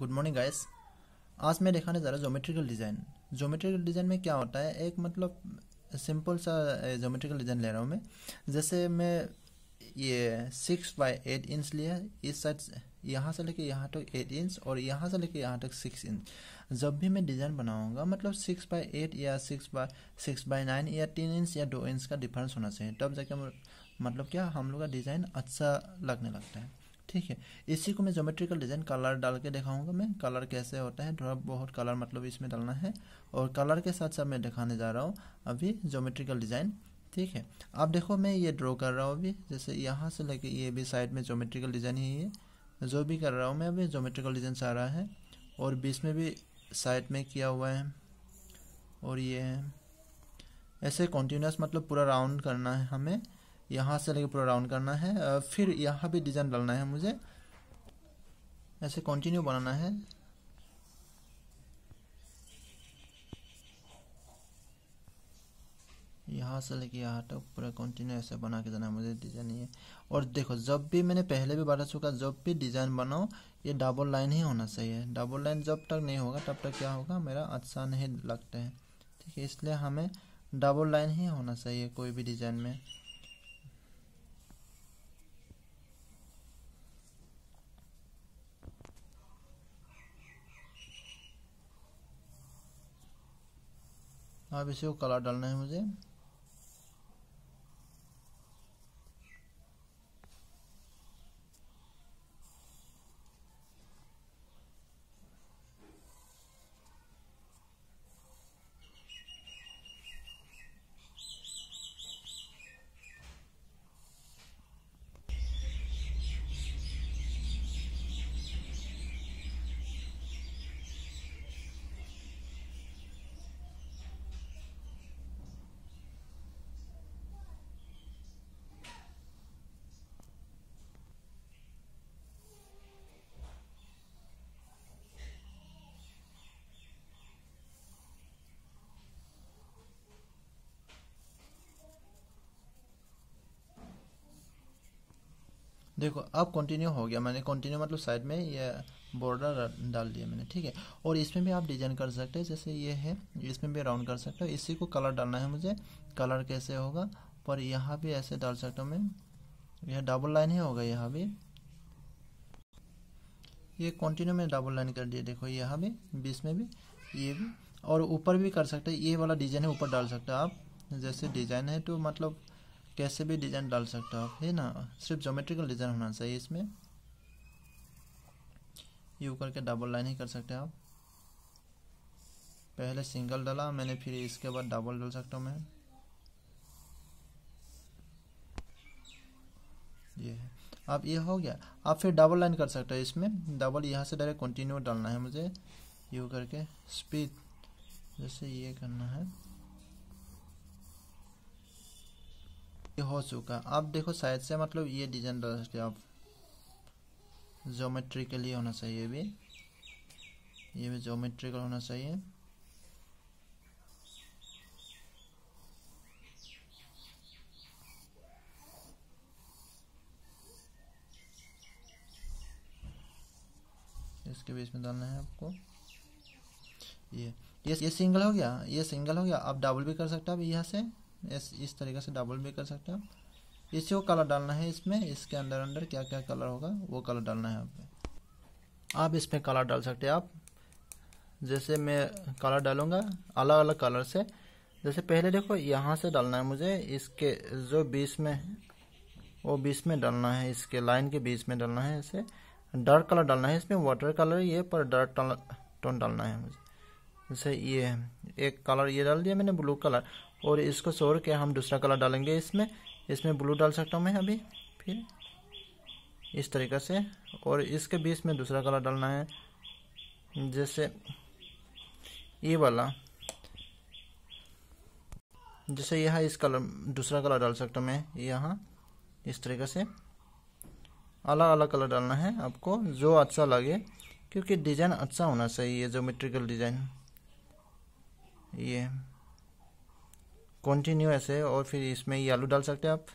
good morning guys आज मैं दिखाने जा रहा हूँ जोमेट्रिकल डिज़ाइन जोमेट्रिकल डिज़ाइन में क्या होता है एक मतलब सिंपल सा जोमेट्रिकल डिज़ाइन ले रहा हूँ मैं जैसे मैं ये सिक्स बाई एट इंच लिया इस साइड यहाँ से लेके यहाँ तक एट इंच और यहाँ से लेके यहाँ तक सिक्स इंच जब भी मैं डिज़ाइन बनाऊँगा मतलब सिक्स बाई एट या six by six by nine या तीन इंच या दो इंच का डिफरेंस होना चाहिए तब जाके मतलब क्या हम लोग का डिज़ाइन अच्छा लगने लगता है ठीक है इसी को मैं जोमेट्रिकल डिज़ाइन कलर डाल के दिखाऊंगा मैं कलर कैसे होता है थोड़ा बहुत कलर मतलब इसमें डालना है और कलर के साथ साथ मैं दिखाने जा रहा हूँ अभी जोमेट्रिकल डिज़ाइन ठीक है आप देखो मैं ये ड्रॉ कर रहा हूँ अभी जैसे यहाँ से लेके ये भी साइड में जोमेट्रिकल डिज़ाइन ही है जो भी कर रहा हूँ मैं अभी जोमेट्रिकल डिज़ाइन रहा है और बीच में भी साइड में किया हुआ है और ये ऐसे कॉन्टीन्यूस मतलब पूरा राउंड करना है हमें यहाँ से लेकर पूरा राउंड करना है फिर यहाँ भी डिज़ाइन डालना है मुझे ऐसे कंटिन्यू बनाना है यहाँ से लेके यहाँ तक पूरा कंटिन्यू ऐसे बना के जाना है मुझे डिज़ाइन ये और देखो जब भी मैंने पहले भी बता चुका जब भी डिज़ाइन बनाओ ये डबल लाइन ही होना चाहिए डबल लाइन जब तक नहीं होगा तब तक क्या होगा मेरा अच्छा नहीं लगता है ठीक है इसलिए हमें डबल लाइन ही होना चाहिए कोई भी डिज़ाइन में अब इसे कलर डालना है मुझे देखो अब कंटिन्यू हो गया मैंने कंटिन्यू मतलब साइड में ये बॉर्डर डाल दिया मैंने ठीक है और इसमें भी आप डिजाइन कर सकते हैं जैसे ये है इसमें भी राउंड कर सकते हो इसी को कलर डालना है मुझे कलर कैसे होगा पर यहाँ भी ऐसे डाल सकता हूँ मैं यह डबल लाइन ही होगा यहाँ भी ये कंटिन्यू में डबल लाइन कर दिया देखो यहाँ भी बीस में भी ये भी और ऊपर भी कर सकते हैं ये वाला डिजाइन है ऊपर डाल सकते हो आप जैसे डिजाइन है तो मतलब कैसे भी डिज़ाइन डाल सकते हो आप है ना सिर्फ जोमेट्रिकल डिज़ाइन होना चाहिए इसमें यू करके डबल लाइन ही कर सकते हैं आप पहले सिंगल डाला मैंने फिर इसके बाद डबल डाल सकता हूँ मैं ये है अब ये हो गया आप फिर डबल लाइन कर सकते हो इसमें डबल यहाँ से डायरेक्ट कंटिन्यू डालना है मुझे यू करके स्पीड जैसे ये करना है हो चुका अब देखो साइड से मतलब ये डिजाइन डाल आप जोमेट्री के लिए होना चाहिए भी ये भी जोमेट्रिकल होना चाहिए इसके बीच में डालना है आपको ये ये ये सिंगल हो गया ये सिंगल हो गया आप डबल भी कर सकते हो अब यहाँ से इस इस तरीके से डबल भी कर सकते हैं आप इसी को कलर डालना है इसमें इसके अंदर अंदर क्या क्या कलर होगा वो कलर डालना है आप आप इसमें कलर डाल सकते हैं आप जैसे मैं कलर डालूंगा अलग अलग कलर से जैसे पहले देखो यहाँ से डालना है मुझे इसके जो बीच में है वो बीच में डालना है इसके लाइन के बीच में डालना है इसे डार्क कलर डालना है इसमें वाटर कलर ये पर डार्क टोन डालना है मुझे जैसे ये एक कलर ये डाल दिया मैंने ब्लू कलर और इसको छोड़ के हम दूसरा कलर डालेंगे इसमें इसमें ब्लू डाल सकता हूँ मैं अभी फिर इस तरीक़े से और इसके बीच में दूसरा कलर डालना है जैसे ये वाला जैसे यह इस कलर दूसरा कलर डाल सकता हूँ मैं यहाँ इस तरीके से अलग अलग कलर डालना है आपको जो अच्छा लगे क्योंकि डिज़ाइन अच्छा होना चाहिए जोमेट्रिकल डिज़ाइन ये कंटिन्यू ऐसे और फिर इसमें ये आलू डाल सकते हैं आप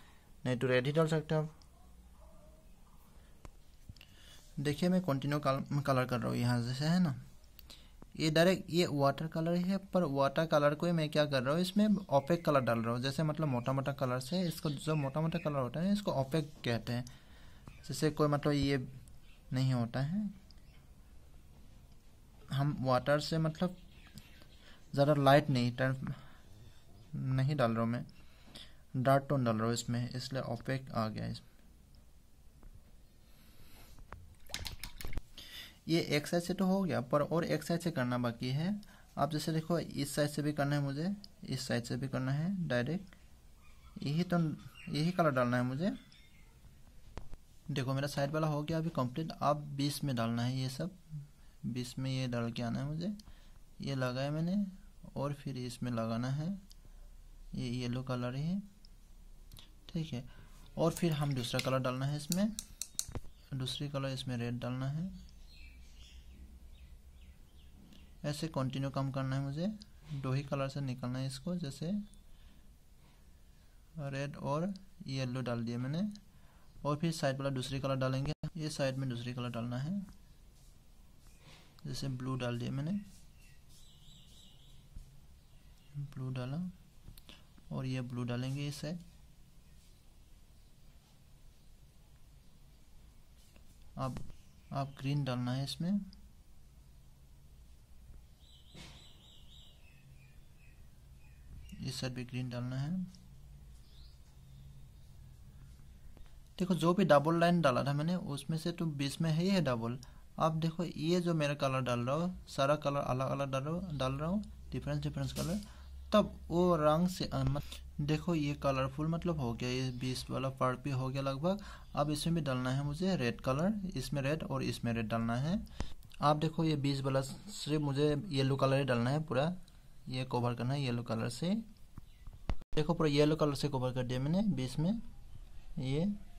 नहीं तो रेड ही डाल सकते हैं आप देखिए मैं कंटिन्यू कलर कर रहा हूँ यहाँ जैसे है ना ये डायरेक्ट ये वाटर कलर है पर वाटर कलर को मैं क्या कर रहा हूँ इसमें ओपेक कलर डाल रहा हूँ जैसे मतलब मोटा मोटा कलर से इसको जो मोटा मोटा कलर होता है इसको ओपेक कहते हैं जैसे कोई मतलब ये नहीं होता है हम वाटर से मतलब ज़्यादा लाइट नहीं टर्न नहीं डाल रहा हूँ मैं डार्क टोन डाल रहा हूँ इसमें इसलिए ऑपेक आ गया इसमें ये एक साइड से तो हो गया पर और एक साइड से करना बाकी है आप जैसे देखो इस साइड से भी करना है मुझे इस साइड से भी करना है डायरेक्ट यही तो यही कलर डालना है मुझे देखो मेरा साइड वाला हो गया अभी कंप्लीट अब बीस में डालना है ये सब बीस में ये डाल के आना है मुझे ये लगाया मैंने और फिर इसमें लगाना है ये येलो कलर है ठीक है और फिर हम दूसरा कलर डालना है इसमें दूसरी कलर इसमें रेड डालना है ऐसे कंटिन्यू काम करना है मुझे दो ही कलर से निकलना है इसको जैसे रेड और येलो डाल दिया मैंने और फिर साइड वाला दूसरी कलर डालेंगे ये साइड में दूसरी कलर डालना है जैसे ब्लू डाल दिया मैंने ब्लू डाला और ये ब्लू डालेंगे इसे अब आप ग्रीन डालना है इसमें इस साइड भी ग्रीन डालना है देखो जो भी डबल लाइन डाला था मैंने उसमें से तो बीच में है ही है डबल आप देखो ये जो मेरा कलर डाल रहा हो सारा कलर अलग अलग डाल रहा हूँ डिफरेंस डिफरेंस कलर तब वो रंग से देखो ये कलरफुल मतलब हो गया ये बीस वाला पार्ट भी हो गया लगभग अब इसमें भी डालना है मुझे रेड कलर इसमें रेड और इसमें रेड डालना है आप देखो ये बीस वाला सिर्फ मुझे येलो कलर ही डालना है पूरा ये कवर करना है येलो कलर से देखो पूरा येलो कलर से कवर कर दिया मैंने बीस में ये